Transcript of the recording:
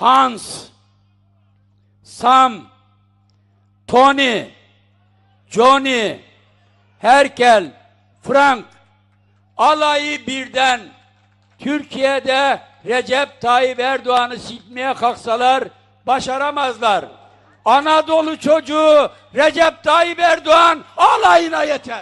Hans, Sam, Tony, Johnny, Herkel, Frank alayı birden Türkiye'de Recep Tayyip Erdoğan'ı silmeye kalksalar başaramazlar. Anadolu çocuğu Recep Tayyip Erdoğan alayına yeter.